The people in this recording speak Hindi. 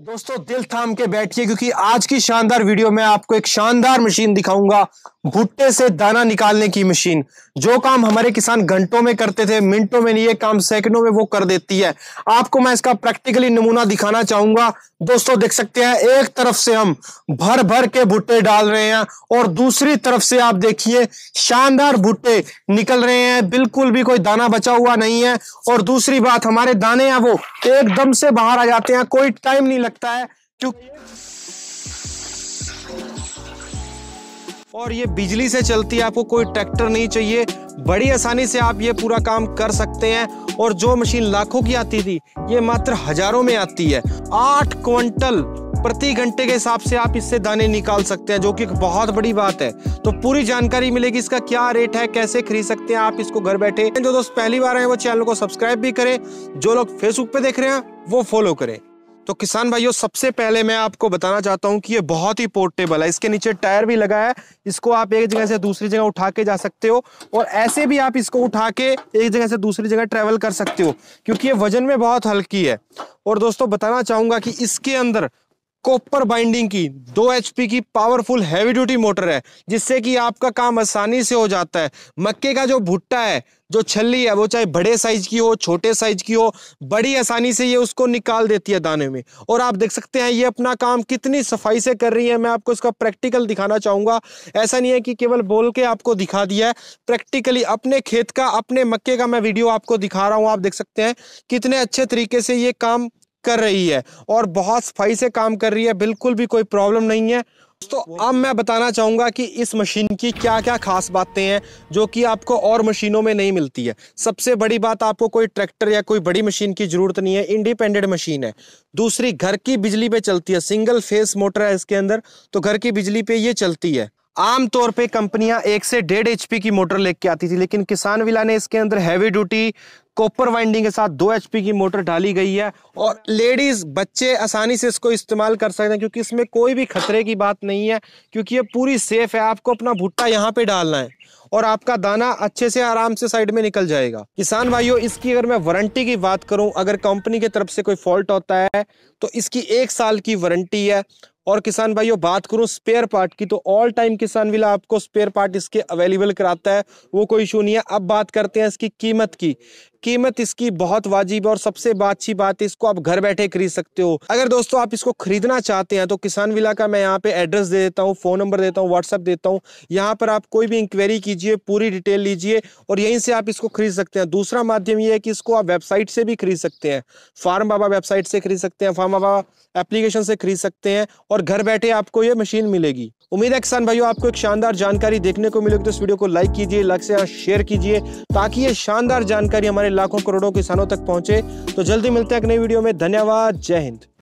दोस्तों दिल थाम के बैठिए क्योंकि आज की शानदार वीडियो में आपको एक शानदार मशीन दिखाऊंगा भुट्टे से दाना निकालने की मशीन जो काम हमारे किसान घंटों में करते थे मिनटों में नहीं ये काम सेकंडों में वो कर देती है आपको मैं इसका प्रैक्टिकली नमूना दिखाना चाहूंगा दोस्तों देख सकते हैं एक तरफ से हम भर भर के भुट्टे डाल रहे हैं और दूसरी तरफ से आप देखिए शानदार भुट्टे निकल रहे हैं बिल्कुल भी कोई दाना बचा हुआ नहीं है और दूसरी बात हमारे दाने हैं वो एकदम से बाहर आ जाते हैं कोई टाइम नहीं लगता है और ये बिजली से चलती है आपको कोई ट्रैक्टर नहीं चाहिए बड़ी आसानी से आप ये पूरा काम कर सकते हैं और जो मशीन लाखों की आती थी ये मात्र हजारों में आती है आठ क्विंटल प्रति घंटे के हिसाब से आप इससे दाने निकाल सकते हैं जो कि बहुत बड़ी बात है तो पूरी जानकारी मिलेगी इसका क्या रेट है कैसे खरीद सकते हैं आप इसको घर बैठे जो तो दोस्त पहली बार आए वो चैनल को सब्सक्राइब भी करें जो लोग फेसबुक पे देख रहे हैं वो फॉलो करें तो किसान भाइयों सबसे पहले मैं आपको बताना चाहता हूँ कि ये बहुत ही पोर्टेबल है इसके नीचे टायर भी लगा है इसको आप एक जगह से दूसरी जगह उठा के जा सकते हो और ऐसे भी आप इसको उठा के एक जगह से दूसरी जगह ट्रेवल कर सकते हो क्योंकि ये वजन में बहुत हल्की है और दोस्तों बताना चाहूंगा कि इसके अंदर कॉपर बाइंडिंग की दो एच की पावरफुल हैवी ड्यूटी मोटर है जिससे कि आपका काम आसानी से हो जाता है मक्के का जो भुट्टा है जो छल्ली है वो चाहे बड़े साइज की हो छोटे साइज की हो बड़ी आसानी से ये उसको निकाल देती है दाने में और आप देख सकते हैं ये अपना काम कितनी सफाई से कर रही है मैं आपको इसका प्रैक्टिकल दिखाना चाहूँगा ऐसा नहीं है कि केवल बोल के आपको दिखा दिया है प्रैक्टिकली अपने खेत का अपने मक्के का मैं वीडियो आपको दिखा रहा हूँ आप देख सकते हैं कितने अच्छे तरीके से ये काम कर रही है और बहुत सफाई से काम कर रही है बिल्कुल भी कोई प्रॉब्लम नहीं है तो अब मैं बताना चाहूँगा कि इस मशीन की क्या क्या खास बातें हैं जो कि आपको और मशीनों में नहीं मिलती है सबसे बड़ी बात आपको कोई ट्रैक्टर या कोई बड़ी मशीन की ज़रूरत नहीं है इंडिपेंडेंट मशीन है दूसरी घर की बिजली पे चलती है सिंगल फेस मोटर है इसके अंदर तो घर की बिजली पे ये चलती है आमतौर पे कंपनियां एक से डेढ़ एचपी की मोटर लेके आती थी लेकिन किसान विला ने इसके अंदर हैवी ड्यूटी कॉपर वाइंडिंग के साथ दो एचपी की मोटर डाली गई है और लेडीज बच्चे आसानी से इसको इस्तेमाल कर सकते हैं क्योंकि इसमें कोई भी खतरे की बात नहीं है क्योंकि ये पूरी सेफ है आपको अपना भुट्टा यहाँ पे डालना है और आपका दाना अच्छे से आराम से साइड में निकल जाएगा किसान भाइयों इसकी अगर मैं वारंटी की बात करूं अगर कंपनी की तरफ से कोई फॉल्ट होता है तो इसकी एक साल की वारंटी है और किसान भाइयों बात करूं स्पेयर पार्ट की तो ऑल टाइम किसान विला आपको स्पेयर पार्ट इसके अवेलेबल कराता है वो कोई इशू नहीं है अब बात करते हैं इसकी कीमत की कीमत इसकी बहुत वाजिब है और सबसे अच्छी बात है इसको आप घर बैठे खरीद सकते हो अगर दोस्तों आप इसको खरीदना चाहते हैं तो किसान विला का मैं यहाँ पे एड्रेस दे देता हूँ फोन नंबर देता हूँ व्हाट्सअप देता हूँ यहाँ पर आप कोई भी इंक्वायरी कीजिए पूरी डिटेल लीजिए और यहीं से आप इसको खरीद सकते हैं दूसरा माध्यम ये है कि इसको आप वेबसाइट से भी खरीद सकते हैं फार्म बाबा वेबसाइट से खरीद सकते हैं फार्म बाबा एप्लीकेशन से खरीद सकते हैं और घर बैठे आपको ये मशीन मिलेगी उम्मीद है किसान भाइयों आपको एक शानदार जानकारी देखने को मिलेगी तो इस वीडियो को लाइक कीजिए लाइक से यहाँ शेयर कीजिए ताकि ये शानदार जानकारी हमारे लाखों करोड़ों किसानों तक पहुंचे तो जल्दी मिलते हैं एक नई वीडियो में धन्यवाद जय हिंद